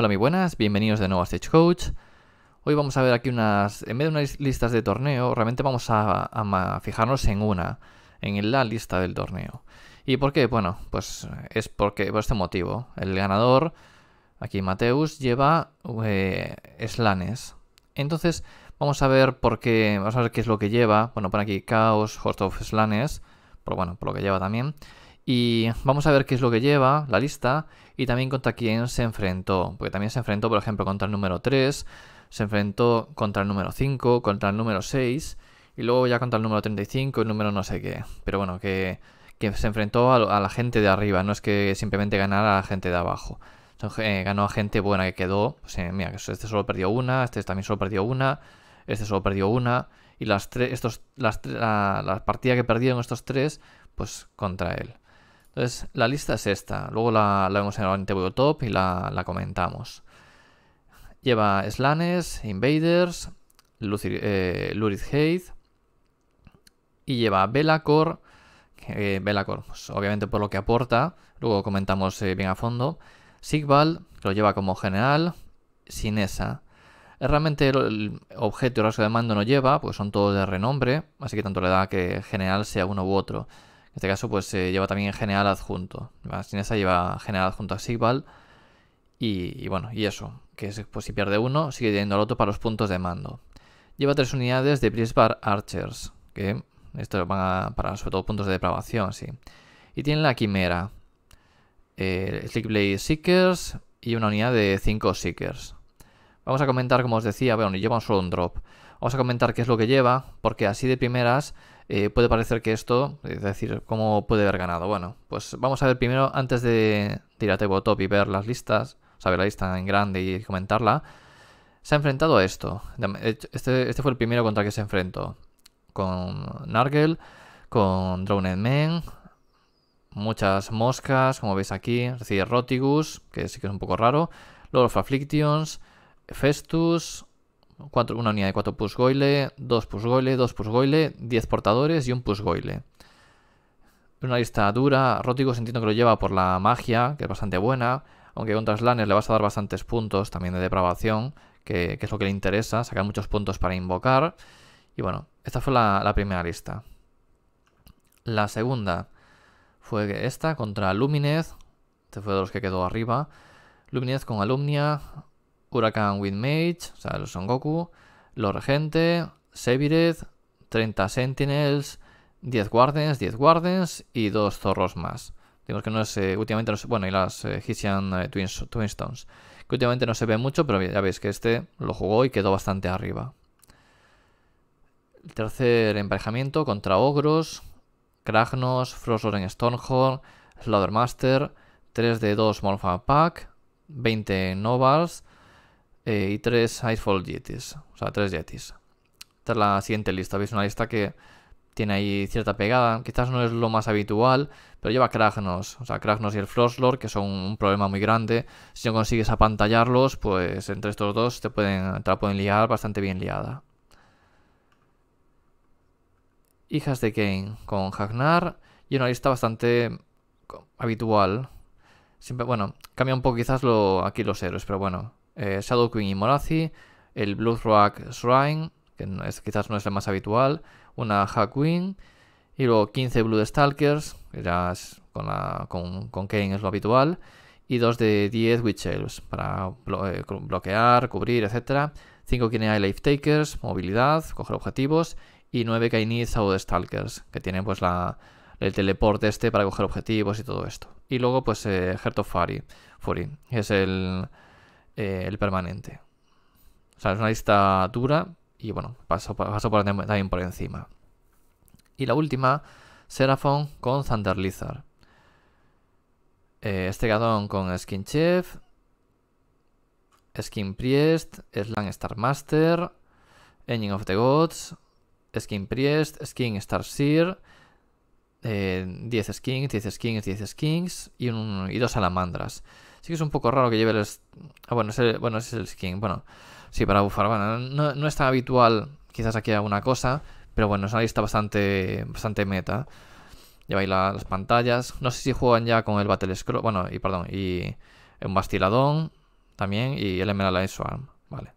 Hola, muy buenas, bienvenidos de nuevo a Stagecoach. Hoy vamos a ver aquí unas, en vez de unas listas de torneo, realmente vamos a, fijarnos en una, en la lista del torneo. ¿Y por qué? Bueno, pues es porque, por este motivo. El ganador, aquí Mateus, lleva eh, slanes. Entonces, vamos a ver por qué, vamos a ver qué es lo que lleva. Bueno, pone aquí Chaos, Host of Slanes, pero bueno, por lo que lleva también. Y vamos a ver qué es lo que lleva la lista y también contra quién se enfrentó. Porque también se enfrentó, por ejemplo, contra el número 3, se enfrentó contra el número 5, contra el número 6 y luego ya contra el número 35, el número no sé qué. Pero bueno, que, se enfrentó a, la gente de arriba, no es que simplemente ganara a la gente de abajo. Eh, ganó a gente buena que quedó. Pues, eh, mira, este solo perdió una, este también solo perdió una, este solo perdió una. Y las tres, estos, las, la partida que perdieron estos tres, pues contra él. Entonces, la lista es esta. Luego la, vemos en el TVO Top y la, comentamos. Lleva Slanes, Invaders, Lurith eh, y lleva Belacor. Eh, Belacor, pues, obviamente por lo que aporta, luego comentamos eh, bien a fondo. Sigval, lo lleva como general, Sinesa. Realmente el objeto y rasgo de mando no lleva, pues son todos de renombre, así que tanto le da que general sea uno u otro. En este caso, pues lleva también general adjunto. sin esa lleva general adjunto a Sigval. Y, bueno, y eso, que es pues si pierde uno, sigue yendo al otro para los puntos de mando. Lleva tres unidades de Brisbane Archers, que esto van a, para sobre todo puntos de depravación, sí. Y tiene la quimera, eh, Blade Seekers y una unidad de cinco Seekers. Vamos a comentar, como os decía, bueno, lleva solo un drop. Vamos a comentar qué es lo que lleva, porque así de primeras eh, puede parecer que esto, es decir, cómo puede haber ganado. Bueno, pues vamos a ver primero, antes de tirarte a y ver las listas, saber la lista en grande y comentarla, se ha enfrentado a esto. Eh, este, este, fue el primero contra que se enfrentó. Con Nargel, con Drowned Men, muchas moscas, como veis aquí, es Rotigus, que sí que es un poco raro, Lord of Afflictions, Festus, una unidad de 4 Pusgoile, 2 Pusgoile, 2 Pusgoile, 10 portadores y un Pusgoile. Una lista dura, rótico entiendo que lo lleva por la magia, que es bastante buena, aunque contra Slanes le vas a dar bastantes puntos también de depravación, que, es lo que le interesa, sacar muchos puntos para invocar. Y bueno, esta fue la, la primera lista. La segunda fue esta contra Luminez, este fue de los que quedó arriba. Luminez con Alumnia, Huracán Windmage, o sea, los Son Goku, Lord Regente, Sevireth, 30 Sentinels, 10 Guardians, 10 Guardians y dos zorros más. Digamos que no es, últimamente no se, bueno, y las eh, eh Twinstones, que últimamente no se ve mucho, pero ya veis que este lo jugó y quedó bastante arriba. El tercer emparejamiento contra Ogros, Kragnos, Frostborn en Stormhorn, Slaughtermaster, 3 de 2 Morphine Pack, 20 Novals, eh, y tres Icefall Yetis, o sea, tres Yetis. Esta es la siguiente lista, veis una lista que tiene ahí cierta pegada, quizás no es lo más habitual, pero lleva Kragnos, o sea, Kragnos y el Frostlord, que son un problema muy grande. Si no consigues apantallarlos, pues entre estos dos te, pueden, la pueden liar bastante bien liada. Hijas de Kane con Hagnar y una lista bastante habitual. bueno, cambia un poco quizás lo, aquí los héroes, pero bueno, eh, Shadow Queen y Morazi, el Blood Rock Shrine, que es, quizás no es el más habitual, una Ha Queen, y luego 15 Blood Stalkers, que ya es con, la, con, Kane es lo habitual, y 2 de 10 Witch Elves para eh, bloquear, cubrir, etc. 5 Kinei Life Takers, movilidad, coger objetivos, y 9 Kainis Shadow Stalkers, que tienen pues la, el teleporte este para coger objetivos y todo esto. Y luego pues eh, Heart of Fury, que es el eh, el permanente. O sea, es una lista dura y bueno, paso, paso por, también por encima. Y la última, Seraphon con Thunder Lizard. Eh, este gadón con Skin Chef, Skin Priest, slang Star Master, Engine of the Gods, Skin Priest, Skin Star 10 eh, skins, 10 skins, 10 skins y, un, y dos salamandras. Sí que es un poco raro que lleve el... Ah, bueno, ese, bueno, es el skin. Bueno, sí, para bufar. Bueno, no, es tan habitual quizás aquí alguna cosa, pero bueno, es una lista bastante, bastante meta. Lleva ahí las pantallas. No sé si juegan ya con el Battle Scroll. Bueno, y perdón, y un Bastiladón también y el Emerald Light Vale.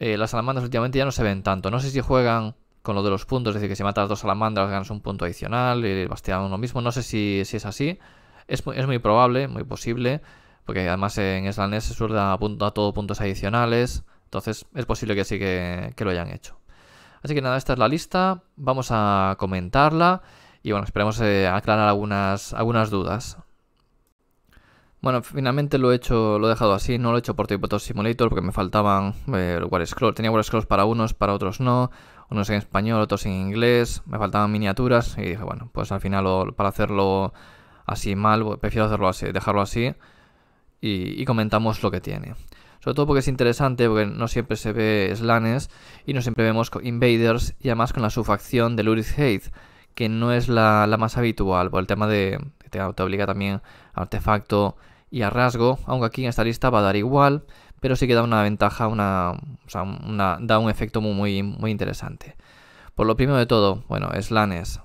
Eh, las salamandras últimamente ya no se ven tanto. No sé si juegan con lo de los puntos, es decir, que si matas dos salamandras ganas un punto adicional y el Bastiladón lo mismo. No sé si es así. Es, muy probable, muy posible, porque además en Slanes se suelda a, todo puntos adicionales, entonces es posible que sí que, lo hayan hecho. Así que nada, esta es la lista, vamos a comentarla y bueno, esperemos eh, aclarar algunas, algunas dudas. Bueno, finalmente lo he hecho, lo he dejado así, no lo he hecho por Tipotos Simulator porque me faltaban eh, War Scrolls. Tenía War Scrolls para unos, para otros no, unos en español, otros en inglés, me faltaban miniaturas y dije, bueno, pues al final para hacerlo así mal, prefiero hacerlo así, dejarlo así y, comentamos lo que tiene. Sobre todo porque es interesante, porque no siempre se ve slanes y no siempre vemos invaders y además con la subfacción de Lurith Hate, que no es la, más habitual, por el tema de que te, obliga también artefacto y a rasgo, aunque aquí en esta lista va a dar igual, pero sí que da una ventaja, una, una, da un efecto muy, muy, muy interesante. Por lo primero de todo, bueno, slanes.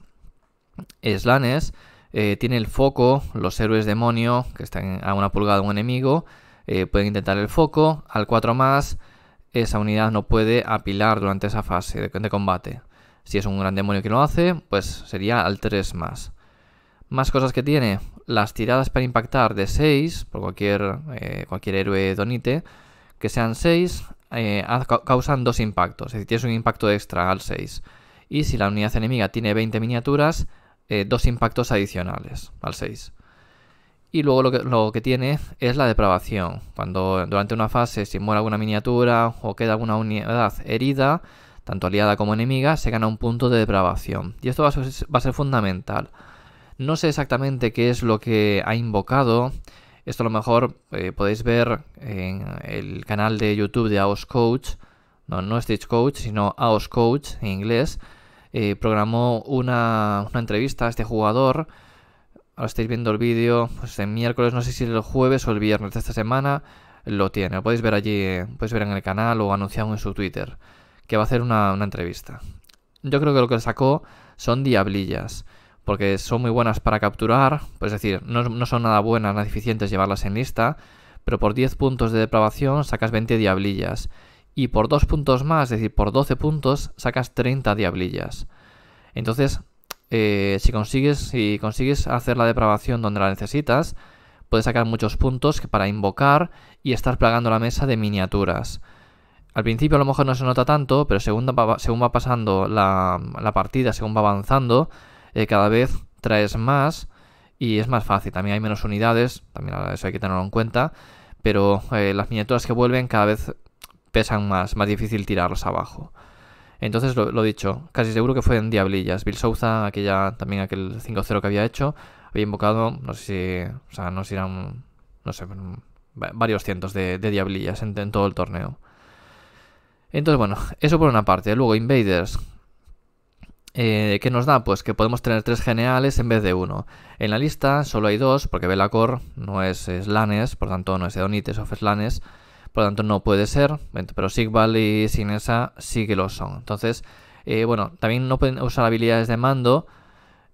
Slanes eh, tiene el foco, los héroes demonio, que están a una pulgada de un enemigo, eh, pueden intentar el foco, al 4 más esa unidad no puede apilar durante esa fase de, combate. Si es un gran demonio que lo hace, pues sería al 3 más. Más cosas que tiene, las tiradas para impactar de 6, por cualquier, eh, cualquier héroe donite, que sean 6, causan 2 impactos, es decir, tienes un impacto extra al 6. Y si la unidad enemiga tiene 20 miniaturas, eh, dos impactos adicionales al 6. Y luego lo que, tiene es la depravación. Cuando durante una fase si muere alguna miniatura o queda alguna unidad herida, tanto aliada como enemiga, se gana un punto de depravación. Y esto va a ser, fundamental. No sé exactamente qué es lo que ha invocado. Esto a lo mejor eh, podéis ver en el canal de YouTube de AOS Coach. No, no Stitch Coach, sino AOS Coach en inglés eh, programó una, entrevista a este jugador. Ahora estáis viendo el vídeo, pues el miércoles, no sé si el jueves o el viernes de esta semana lo tiene. Lo podéis ver allí, podéis ver en el canal o anunciado en su Twitter, que va a hacer una, entrevista. Yo creo que lo que sacó son diablillas porque son muy buenas para capturar, pues es decir, no, no, son nada buenas, nada eficientes llevarlas en lista, pero por 10 puntos de depravación sacas 20 diablillas y por 2 puntos más, es decir, por 12 puntos, sacas 30 diablillas. Entonces, eh, si, consigues, si consigues hacer la depravación donde la necesitas, puedes sacar muchos puntos para invocar y estar plagando la mesa de miniaturas. Al principio a lo mejor no se nota tanto, pero según va, pasando la, partida, según va avanzando, eh, cada vez traes más y es más fácil. También hay menos unidades, también eso hay que tenerlo en cuenta, pero eh, las miniaturas que vuelven cada vez pesan más, más difícil tirarlos abajo. Entonces, lo, dicho, casi seguro que fue en Diablillas. Bill Souza, aquella, también aquel 5-0 que había hecho, había invocado, no sé si, o sea, no sé si eran, no sé, varios cientos de, Diablillas en, todo el torneo. Entonces, bueno, eso por una parte. Luego, Invaders, eh, ¿Qué nos da? Pues que podemos tener tres generales en vez de uno. En la lista solo hay dos, porque Belacor no es Slanes, por tanto no es Eonites o Slanes, por lo tanto no puede ser, pero Sigval y Sinesa sí que lo son. Entonces, eh, bueno, también no pueden usar habilidades de mando,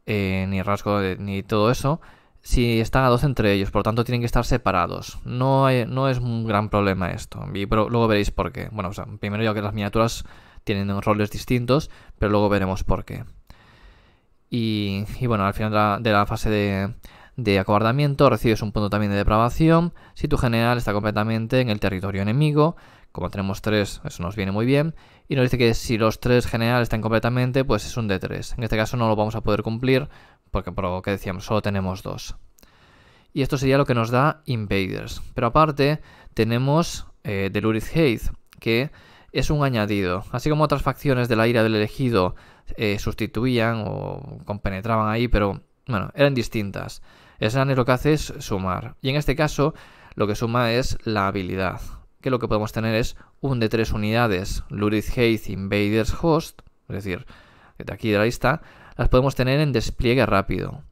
eh, ni rasgo, ni todo eso, si están a dos entre ellos, por lo tanto tienen que estar separados. No, no es un gran problema esto, y, pero luego veréis por qué. Bueno, primero ya que las miniaturas tienen roles distintos, pero luego veremos por qué. Y, bueno, al final de la fase de, de acobardamiento, recibes un punto también de depravación si tu general está completamente en el territorio enemigo. Como tenemos tres, eso nos viene muy bien. Y nos dice que si los tres generales están completamente, pues es un de 3 En este caso no lo vamos a poder cumplir porque, por lo que decíamos, solo tenemos dos. Y esto sería lo que nos da Invaders. Pero aparte, tenemos eh, Delurith que es un añadido. Así como otras facciones de la ira del elegido eh, sustituían o compenetraban ahí, pero bueno, eran distintas es lo que hace es sumar. Y en este caso, lo que suma es la habilidad. Que lo que podemos tener es un de tres unidades Lurid Haze Invaders Host, es decir, de aquí de la lista, las podemos tener en despliegue rápido.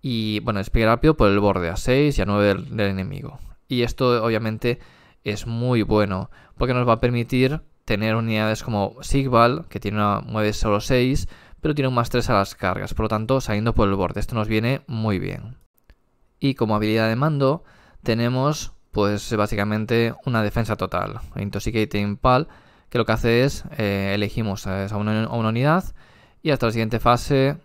Y bueno, despliegue rápido por el borde a 6 y a 9 del, enemigo. Y esto obviamente es muy bueno, porque nos va a permitir tener unidades como Sigval, que tiene una, mueve solo 6, pero tiene un más 3 a las cargas, por lo tanto saliendo por el borde. Esto nos viene muy bien. Y como habilidad de mando tenemos pues básicamente una defensa total, Intoxicating Pal que lo que hace es eh, elegimos a una, unidad y hasta la siguiente fase,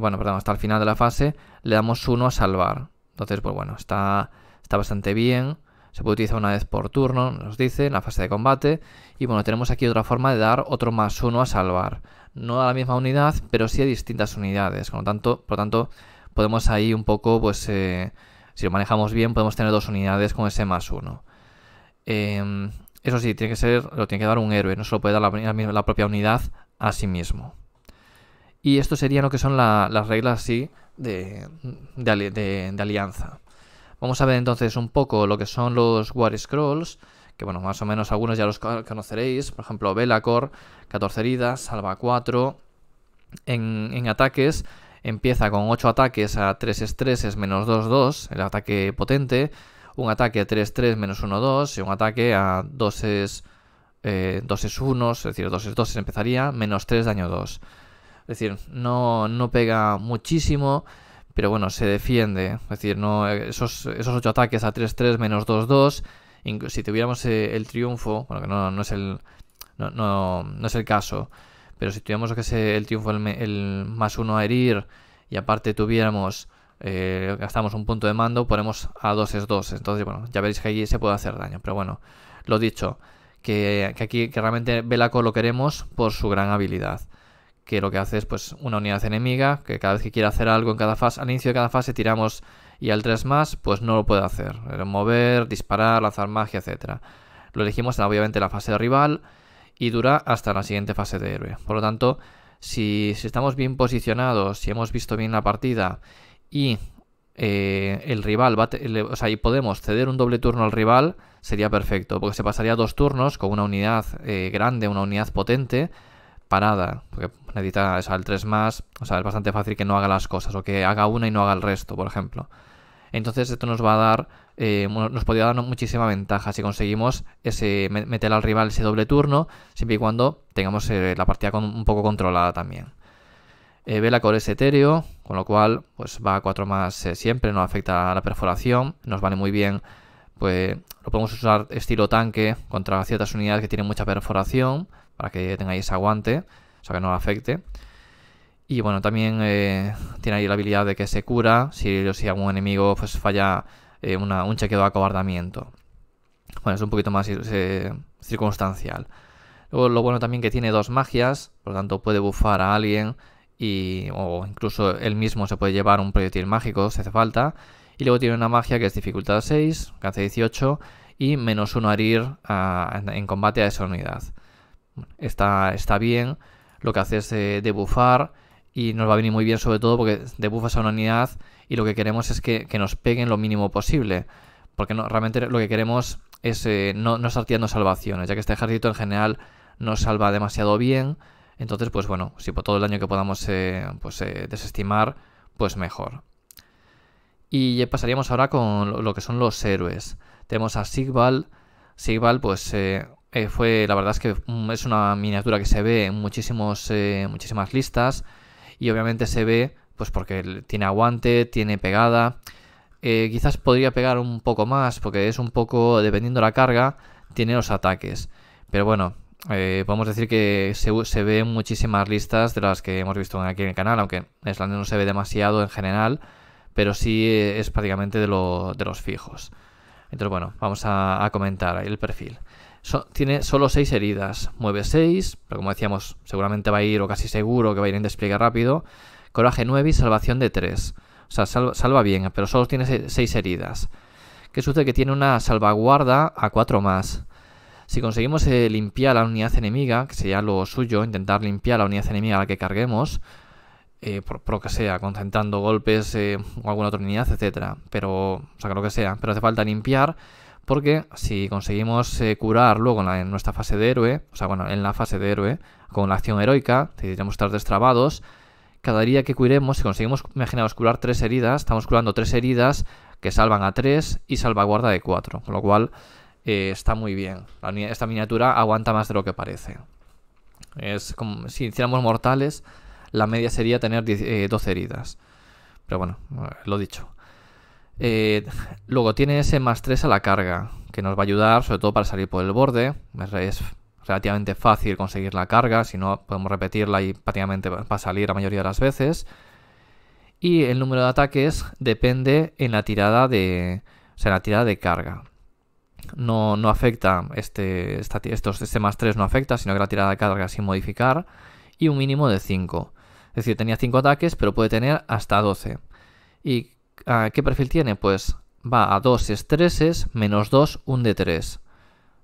bueno, perdón, hasta el final de la fase le damos uno a salvar. Entonces, pues bueno, está, está bastante bien se puede utilizar una vez por turno, nos dice, en la fase de combate. Y bueno, tenemos aquí otra forma de dar otro más uno a salvar. No a la misma unidad, pero sí a distintas unidades. por lo tanto podemos ahí un poco, pues eh, si lo manejamos bien, podemos tener dos unidades con ese más uno. Em, eso sí, tiene que ser, lo tiene que dar un héroe, no se lo puede dar la, propia unidad a sí mismo. Y esto sería lo que son las reglas así de, de, alianza. Vamos a ver entonces un poco lo que son los War Scrolls, que bueno, más o menos algunos ya los conoceréis, por ejemplo, Velacor, 14 heridas, salva 4, en ataques empieza con 8 ataques a 3 estreses menos 2, 2, el ataque potente, un ataque a 3, 3 menos 1, 2 y un ataque a 2 eh, es 1, es decir, 2 es 2 empezaría, menos 3 daño 2. Es decir, no, pega muchísimo, pero bueno, se defiende. Es decir, no, esos, 8 ataques a 3, 3 menos 2, 2, si tuviéramos eh, el triunfo, bueno, que no, es el... no es el caso pero si tuviéramos que ser el triunfo el, más uno a herir y aparte tuviéramos, eh, gastamos un punto de mando, ponemos a 2 es 2. Entonces, bueno, ya veréis que allí se puede hacer daño. Pero bueno, lo dicho, que, aquí que realmente Velaco lo queremos por su gran habilidad que lo que hace es pues una unidad enemiga, que cada vez que quiera hacer algo en cada fase, al inicio de cada fase tiramos y al 3 más, pues no lo puede hacer. Eh, mover, disparar, lanzar magia, etc. Lo elegimos obviamente en la fase de rival y dura hasta la siguiente fase de héroe. Por lo tanto, si, estamos bien posicionados, si hemos visto bien la partida y eh, el rival va podemos ceder un doble turno al rival, sería perfecto, porque se pasaría dos turnos con una unidad eh, grande, una unidad potente, parada, porque necesita el 3 más, o sea, es bastante fácil que no haga las cosas, o que haga una y no haga el resto, por ejemplo. Entonces esto nos va a dar, eh, nos podría dar muchísima ventaja si conseguimos ese, meter al rival ese doble turno, siempre y cuando tengamos eh, la partida con, un poco controlada también. Eh, Vela con es etéreo, con lo cual pues va a 4 más siempre, no afecta a la perforación, nos vale muy bien, pues lo podemos usar estilo tanque contra ciertas unidades que tienen mucha perforación, para que tengáis aguante, o sea que no afecte. Y bueno, también eh, tiene ahí la habilidad de que se cura si, algún enemigo pues, falla eh, un chequeo de acobardamiento. Bueno, es un poquito más eh, circunstancial. Luego, lo bueno también que tiene dos magias, por lo tanto puede bufar a alguien y, o incluso él mismo se puede llevar un proyectil mágico si hace falta. Y luego tiene una magia que es dificultad 6, que hace 18 y menos 1 a herir en combate a esa unidad. Está, está bien, lo que hace es debufar y nos va a venir muy bien sobre todo porque debufas a una unidad y lo que queremos es que, nos peguen lo mínimo posible. Porque realmente lo que queremos es eh, no, no, estar tirando salvaciones, ya que este ejército en general no salva demasiado bien. Entonces, pues bueno, si por todo el daño que podamos eh, pues, eh, desestimar, pues mejor. Y pasaríamos ahora con lo, que son los héroes. Tenemos a Sigval. Sigval, pues fue, la verdad es que mm, es una miniatura que se ve en muchísimos, muchísimas listas y obviamente se ve pues porque tiene aguante, tiene pegada. Eh, quizás podría pegar un poco más porque es un poco, dependiendo la carga, tiene los ataques. Pero bueno, eh, podemos decir que se, se ven muchísimas listas de las que hemos visto aquí en el canal, aunque Slander no se ve demasiado en general, pero sí eh, es prácticamente de, lo, de los fijos. Entonces bueno, vamos a, a comentar el perfil tiene solo 6 heridas. Mueve 6, pero como decíamos, seguramente va a ir, o casi seguro que va a ir en despliegue rápido. Coraje 9 y salvación de 3. O sea, salva, bien, pero solo tiene 6 heridas. ¿Qué sucede? Que tiene una salvaguarda a 4 más. Si conseguimos eh, limpiar la unidad enemiga, que sería lo suyo, intentar limpiar la unidad enemiga a la que carguemos, eh, por, lo que sea, concentrando golpes eh, o alguna otra unidad, etc. Pero, o sea, lo que sea, pero hace falta limpiar porque si conseguimos eh, curar luego en, nuestra fase de héroe, o sea, bueno, en la fase de héroe, con la acción heroica, tendríamos estar destrabados. Cada día que curemos, si conseguimos, imaginaos, curar tres heridas, estamos curando tres heridas que salvan a tres y salvaguarda de cuatro. Con lo cual, eh, está muy bien. esta miniatura aguanta más de lo que parece. Es como si hiciéramos mortales, la media sería tener 12 eh, heridas. Pero bueno, lo dicho. Eh, luego tiene ese más 3 a la carga, que nos va a ayudar sobre todo para salir por el borde. Es relativamente fácil conseguir la carga, si no podemos repetirla y prácticamente va a salir la mayoría de las veces. Y el número de ataques depende en la tirada de, o sea, la tirada de carga. No, no afecta este, este más 3 no afecta, sino que la tirada de carga sin modificar y un mínimo de 5. Es decir, tenía 5 ataques, pero puede tener hasta 12. Y Ah, ¿Qué perfil tiene? Pues va a 2 estreses, menos 2, un de 3.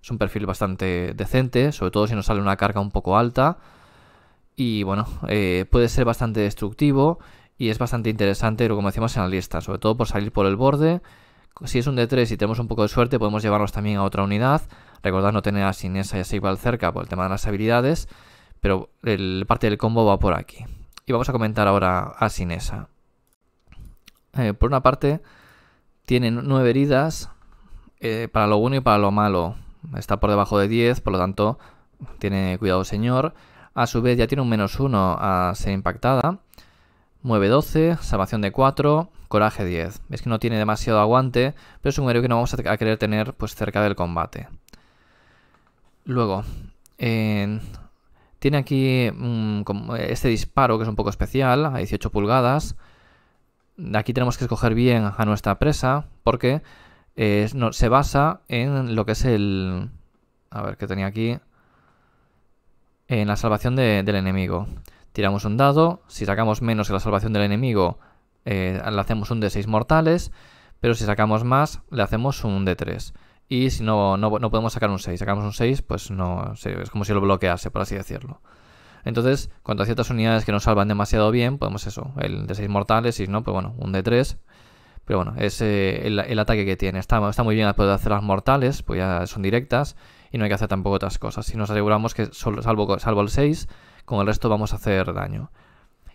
Es un perfil bastante decente, sobre todo si nos sale una carga un poco alta. Y bueno, eh, puede ser bastante destructivo y es bastante interesante, como decíamos, en la lista, sobre todo por salir por el borde. Si es un D3 y tenemos un poco de suerte, podemos llevarnos también a otra unidad. Recordad no tener a Sinesa y a igual cerca por el tema de las habilidades, pero el, parte del combo va por aquí. Y vamos a comentar ahora a Sinesa. Eh, por una parte, tiene nueve heridas eh, para lo bueno y para lo malo. Está por debajo de 10, por lo tanto, tiene cuidado señor. A su vez ya tiene un menos 1 a ser impactada. Mueve 12, salvación de 4, coraje 10. Es que no tiene demasiado aguante, pero es un héroe que no vamos a querer tener pues, cerca del combate. Luego, tiene aquí mm, este disparo que es un poco especial, a 18 pulgadas. Aquí tenemos que escoger bien a nuestra presa porque eh, se basa en lo que es el... A ver, ¿qué tenía aquí? En la salvación del enemigo. Tiramos un dado, si sacamos menos que la salvación del enemigo, eh, le hacemos un de 6 mortales, pero si sacamos más, le hacemos un de 3 y si no, no, no, podemos sacar un 6, sacamos un 6, pues no, es como si lo bloquease, por así decirlo. Entonces, cuando hay ciertas unidades que nos salvan demasiado bien, podemos eso, el de 6 mortales, y no, pues bueno, un de 3. Pero bueno, es eh, el, ataque que tiene. Está, muy bien después hacer las mortales, pues ya son directas, y no hay que hacer tampoco otras cosas. Si nos aseguramos que solo, salvo, salvo el 6, con el resto vamos a hacer daño.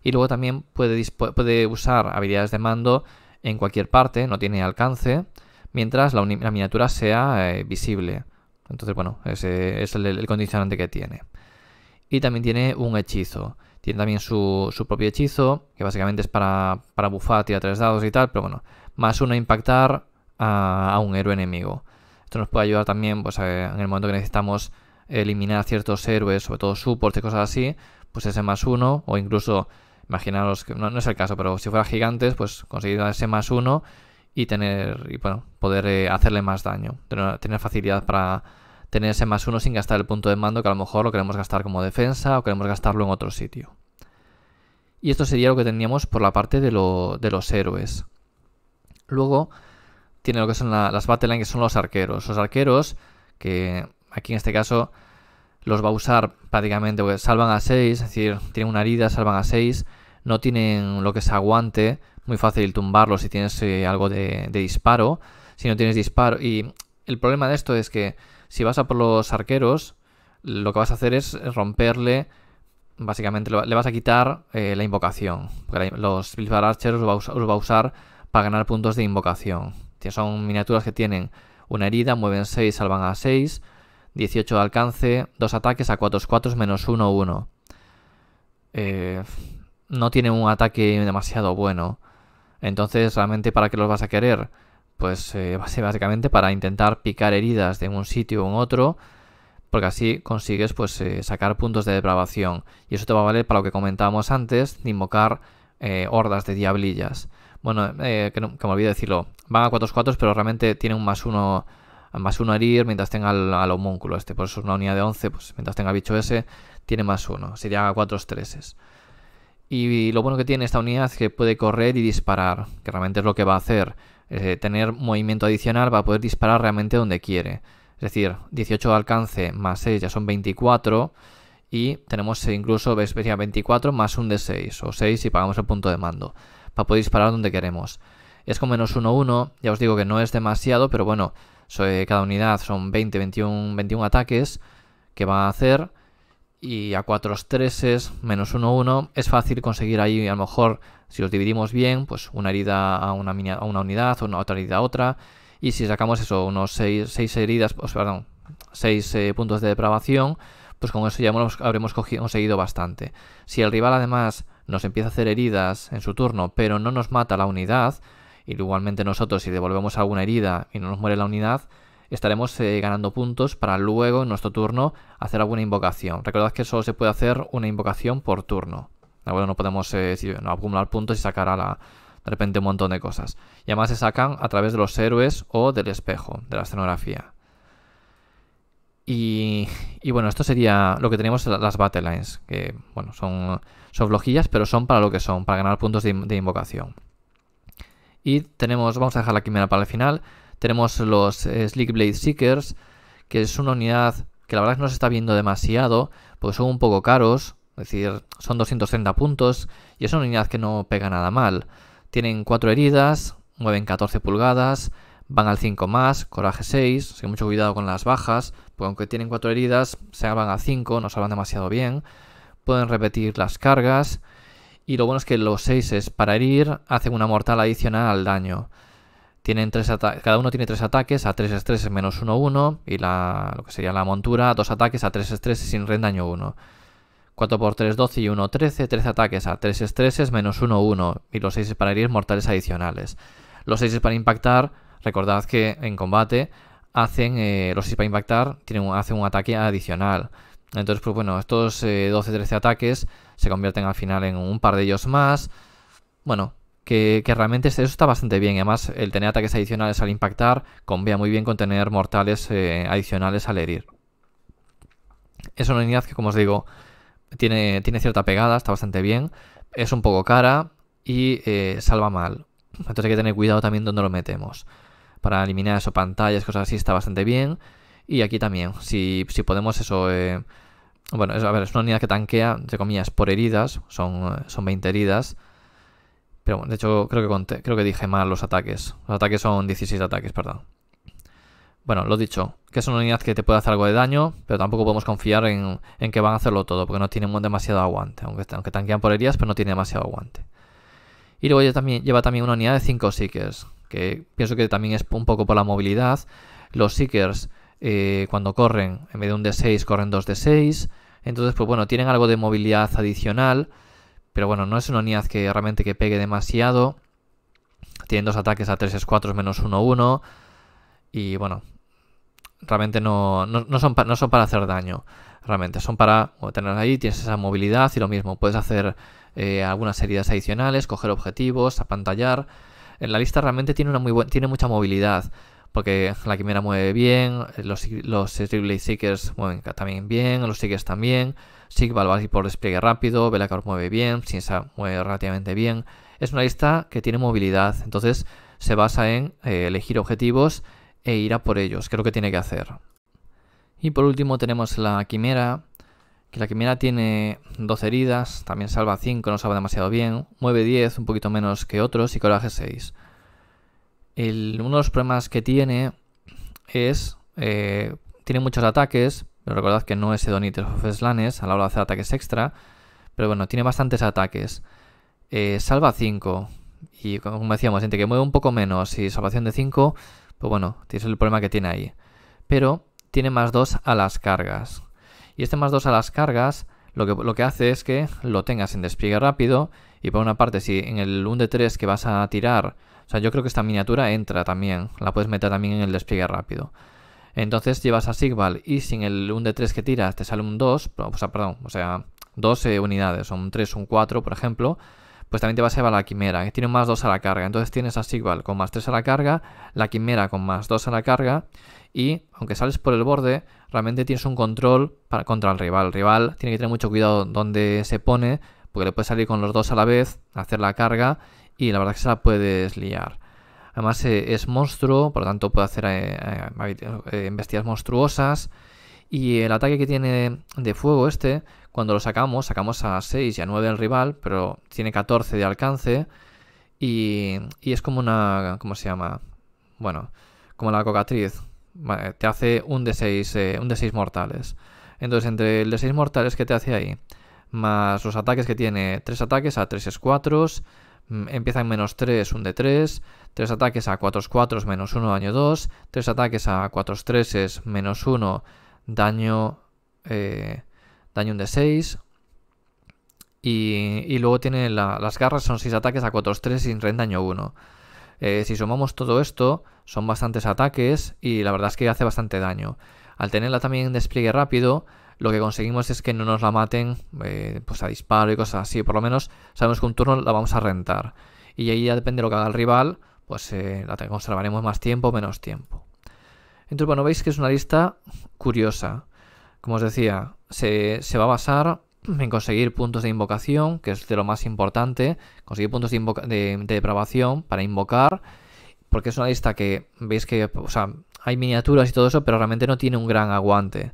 Y luego también puede, usar habilidades de mando en cualquier parte, no tiene alcance, mientras la, miniatura sea eh, visible. Entonces, bueno, ese es el condicionante que tiene y también tiene un hechizo. Tiene también su, su propio hechizo, que básicamente es para, para bufar, tirar tres dados y tal, pero bueno, más uno impactar a, un héroe enemigo. Esto nos puede ayudar también pues, en el momento que necesitamos eliminar ciertos héroes, sobre todo support y cosas así, pues ese más uno, o incluso, imaginaros que no, es el caso, pero si fuera gigantes, pues conseguir ese más uno y tener, y bueno, poder eh, hacerle más daño, tener facilidad para tener ese más uno sin gastar el punto de mando que a lo mejor lo queremos gastar como defensa o queremos gastarlo en otro sitio. Y esto sería lo que teníamos por la parte de, de los héroes. Luego tiene lo que son las las lines que son los arqueros. Los arqueros, que aquí en este caso los va a usar prácticamente, porque salvan a 6, es decir, tienen una herida, salvan a 6, no tienen lo que se aguante, muy fácil tumbarlo si tienes eh, algo de, de disparo. Si no tienes disparo, y el problema de esto es que si vas a por los arqueros, lo que vas a hacer es romperle. Básicamente le vas a quitar eh, la invocación. Porque los Blizzard Archers los va, a usar para ganar puntos de invocación. Son miniaturas que tienen una herida, mueven 6, salvan a 6, 18 de alcance, 2 ataques a 4, 4 menos 1, 1. Eh, no tienen un ataque demasiado bueno. Entonces, realmente, ¿para qué los vas a querer? pues eh, básicamente para intentar picar heridas de un sitio u otro, porque así consigues pues eh, sacar puntos de depravación. Y eso te va a valer para lo que comentábamos antes, de invocar eh, hordas de diablillas. Bueno, que, había decirlo, van a 4-4, pero realmente tienen un más uno más uno a herir mientras tenga al, homúnculo este. Por eso es una unidad de 11, pues mientras tenga bicho ese, tiene más uno. Sería 4 3 Y lo bueno que tiene esta unidad es que puede correr y disparar, que realmente es lo que va a hacer. Eh, tener movimiento adicional para poder disparar realmente donde quiere. Es decir, 18 alcance más 6 ya son 24 y tenemos incluso 24 más un de 6 o 6 si pagamos el punto de mando para poder disparar donde queremos. Es con menos 1, 1, ya os digo que no es demasiado, pero bueno, soy, eh, cada unidad son 20, 21, 21 ataques que van a hacer y a 4 es menos 1, 1 es fácil conseguir ahí a lo mejor si los dividimos bien, pues una herida a una, unidad, una otra herida a otra. Y si sacamos eso, unos 6 heridas, eh, puntos de depravación, pues con eso ya habremos cogido, conseguido bastante. Si el rival además nos empieza a hacer heridas en su turno, pero no nos mata la unidad, y igualmente nosotros si devolvemos alguna herida y no nos muere la unidad, estaremos eh, ganando puntos para luego en nuestro turno hacer alguna invocación. Recordad que solo se puede hacer una invocación por turno. Ah, no podemos eh, acumular puntos y sacar a la, de repente un montón de cosas. Y además se sacan a través de los héroes o del espejo, de la escenografía. Y, bueno, esto sería lo que tenemos las battle lines, que bueno, son, son flojillas, pero son para lo que son, para ganar puntos de, invocación. Y tenemos, vamos a dejar la quimera para el final, tenemos los eh, sleek Blade Seekers, que es una unidad que la verdad es que no se está viendo demasiado, porque son un poco caros, es decir, son 230 puntos y es una unidad que no pega nada mal. Tienen 4 heridas, mueven 14 pulgadas, van al 5 más, coraje 6, sin mucho cuidado con las bajas, porque aunque tienen 4 heridas, se van a 5, no salvan demasiado bien. Pueden repetir las cargas y lo bueno es que los 6 es para herir, hacen una mortal adicional al daño. Tienen tres cada uno tiene tres ataques a 3 3 menos 1, 1 y la, lo que sería la montura, dos ataques a 3 estreses sin rendaño daño 1. 4x3 12 y 1 13, 13 ataques a 3 estreses menos 1 1 y los 6 para herir mortales adicionales. Los 6 para impactar, recordad que en combate hacen eh, los 6 para impactar tienen hacen un ataque adicional. Entonces, pues bueno, estos 12-13 eh, ataques se convierten al final en un par de ellos más. Bueno, que, realmente eso está bastante bien. Y Además, el tener ataques adicionales al impactar combina muy bien con tener mortales eh, adicionales al herir. Es una unidad que, como os digo, tiene, tiene cierta pegada, está bastante bien, es un poco cara y eh, salva mal. Entonces hay que tener cuidado también dónde lo metemos. Para eliminar eso, pantallas, cosas así, está bastante bien. Y aquí también, si, si podemos eso... Eh, bueno, a ver, es una unidad que tanquea, entre comillas, por heridas, son, son 20 heridas. Pero bueno, de hecho creo que, creo que dije mal los ataques. Los ataques son 16 ataques, perdón. Bueno, lo dicho, que es una unidad que te puede hacer algo de daño, pero tampoco podemos confiar en, que van a hacerlo todo, porque no tienen demasiado aguante, aunque, aunque tanquean por heridas, pero no tiene demasiado aguante. Y luego también, lleva también una unidad de 5 Seekers, que pienso que también es un poco por la movilidad. Los Seekers, eh, cuando corren, en vez de un D6, corren 2 D6. Entonces, pues bueno, tienen algo de movilidad adicional, pero bueno, no es una unidad que realmente que pegue demasiado. Tienen dos ataques a 3 4 menos 1, 1. Y bueno, realmente no, son, no son para hacer daño, realmente son para tener ahí, tienes esa movilidad y lo mismo, puedes hacer eh, algunas heridas adicionales, coger objetivos, apantallar. En la lista realmente tiene, una muy tiene mucha movilidad, porque la quimera mueve bien, los, los Seekers mueven también bien, los Seekers también, Sigval va por despliegue rápido, Belacor mueve bien, Sinsa mueve relativamente bien. Es una lista que tiene movilidad, entonces se basa en eh, elegir objetivos e irá por ellos, que es lo que tiene que hacer. Y por último tenemos la quimera, que la quimera tiene 12 heridas, también salva 5, no salva demasiado bien, mueve 10, un poquito menos que otros, y coraje 6. uno de los problemas que tiene es... Eh, tiene muchos ataques, pero recordad que no es Edonites of Slanes a la hora de hacer ataques extra, pero bueno, tiene bastantes ataques. Eh, salva 5, y como decíamos, gente que mueve un poco menos y salvación de 5, pues bueno, tienes el problema que tiene ahí. Pero tiene más 2 a las cargas. Y este más 2 a las cargas lo que, lo que hace es que lo tengas en despliegue rápido. Y por una parte, si en el 1 de 3 que vas a tirar, o sea, yo creo que esta miniatura entra también, la puedes meter también en el despliegue rápido. Entonces llevas a Sigval y sin el 1 de 3 que tiras te sale un 2, o sea, perdón, o sea, 12 unidades, o un 3, un 4, por ejemplo pues también te va a llevar la quimera, que tiene más 2 a la carga. Entonces tienes a Sigval con más 3 a la carga, la quimera con más 2 a la carga, y aunque sales por el borde, realmente tienes un control para, contra el rival. El rival tiene que tener mucho cuidado donde se pone, porque le puede salir con los dos a la vez, hacer la carga, y la verdad es que se la puedes liar. Además eh, es monstruo, por lo tanto puede hacer embestidas eh, eh, monstruosas. Y el ataque que tiene de fuego este cuando lo sacamos, sacamos a 6 y a 9 el rival, pero tiene 14 de alcance. Y, y es como una. ¿Cómo se llama? Bueno, como la cocatriz. Te hace un de 6 eh, mortales. Entonces, entre el de 6 mortales ¿qué te hace ahí, más los ataques que tiene, 3 ataques a 3 es 4 mm, empieza en menos 3, un de 3, 3 ataques a 4, es 4 menos 1, daño 2, 3 ataques a 4, es 3 es menos 1, daño, eh, daño de 6. Y, luego tiene las garras, son 6 ataques a 4-3 sin daño 1. Eh, si sumamos todo esto, son bastantes ataques y la verdad es que hace bastante daño. Al tenerla también en despliegue rápido, lo que conseguimos es que no nos la maten eh, pues a disparo y cosas así. Por lo menos sabemos que un turno la vamos a rentar. Y ahí ya depende de lo que haga el rival, pues eh, la conservaremos más tiempo o menos tiempo. Entonces, bueno, veis que es una lista curiosa. Como os decía, se, va a basar en conseguir puntos de invocación, que es de lo más importante, conseguir puntos de, depravación para invocar, porque es una lista que veis que, o sea, hay miniaturas y todo eso, pero realmente no tiene un gran aguante.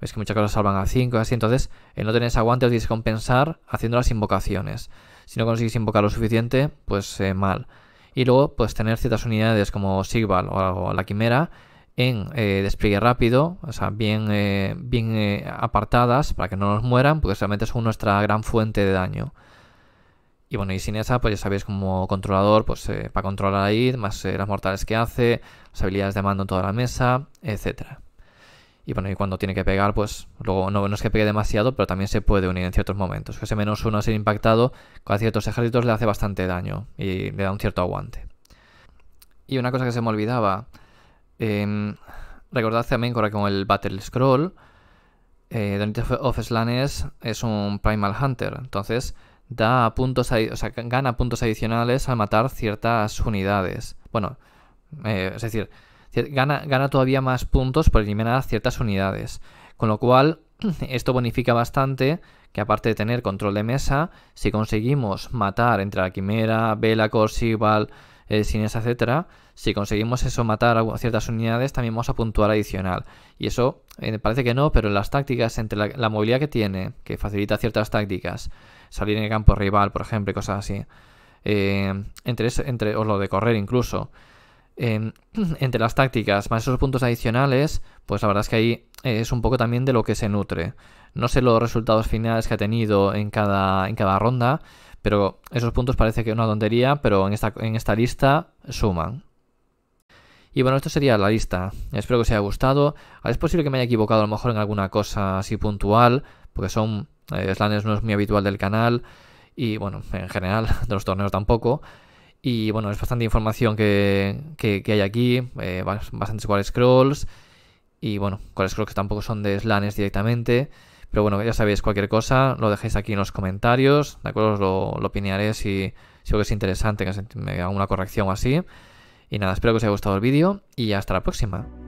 Veis que muchas cosas salvan a 5 y así, entonces el no tener ese aguante os tienes que compensar haciendo las invocaciones. Si no conseguís invocar lo suficiente, pues eh, mal. Y luego, pues tener ciertas unidades como Sigval o la Quimera, en eh, despliegue rápido, o sea, bien, eh, bien eh, apartadas para que no nos mueran, porque realmente son nuestra gran fuente de daño. Y bueno, y sin esa, pues ya sabéis, como controlador, pues para controlar ahí, más las mortales que hace, las habilidades de mando en toda la mesa, etc. Y bueno, y cuando tiene que pegar, pues luego no, no, es que pegue demasiado, pero también se puede unir en ciertos momentos. Ese menos uno a ser impactado con ciertos ejércitos le hace bastante daño y le da un cierto aguante. Y una cosa que se me olvidaba Em, recordad también que con el Battle Scroll, eh, of Slanes es un Primal Hunter. Entonces, da puntos o sea, gana puntos adicionales al matar ciertas unidades. Bueno, eh, es decir, gana, gana todavía más puntos por eliminar ciertas unidades. Con lo cual, esto bonifica bastante que aparte de tener control de mesa, si conseguimos matar entre la Quimera, vela, corsival sin eh, esa etcétera, si conseguimos eso matar a ciertas unidades, también vamos a puntuar adicional. Y eso eh, parece que no, pero las tácticas, entre la, movilidad que tiene, que facilita ciertas tácticas, salir en el campo rival, por ejemplo, cosas así, eh, entre, entre, o lo de correr incluso, em, entre las tácticas más esos puntos adicionales, pues la verdad es que ahí es un poco también de lo que se nutre. No sé los resultados finales que ha tenido en cada, en cada ronda, pero esos puntos parece que es una tontería, pero en esta, en esta lista suman. Y bueno, esto sería la lista. Espero que os haya gustado. Ah, es posible que me haya equivocado a lo mejor en alguna cosa así puntual, porque son eh, Slanes no es muy habitual del canal y bueno, en general de los torneos tampoco. Y bueno, es bastante información que, hay aquí, eh, bastantes scrolls y bueno, cuáles scrolls que tampoco son de Slanes directamente. Pero bueno, ya sabéis, cualquier cosa lo dejéis aquí en los comentarios, ¿de acuerdo? Os lo, lo opinaré si, si es interesante, que me haga una corrección o así. Y nada, espero que os haya gustado el vídeo y hasta la próxima.